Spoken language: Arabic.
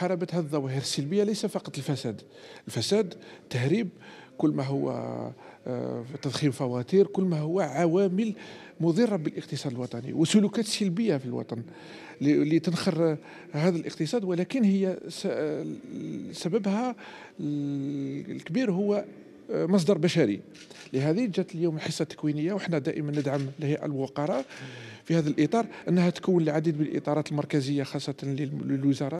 محاربة هذه الظواهر السلبية ليس فقط الفساد الفساد تهريب كل ما هو آه، تضخيم فواتير كل ما هو عوامل مضرة بالاقتصاد الوطني وسلوكات سلبية في الوطن لتنخر هذا الاقتصاد ولكن هي سببها الكبير هو آه، مصدر بشري لهذه جات اليوم حصة تكوينية وحنا دائما ندعم الهيئة الوقراء في هذا الإطار أنها تكون العديد من الإطارات المركزية خاصة للوزارة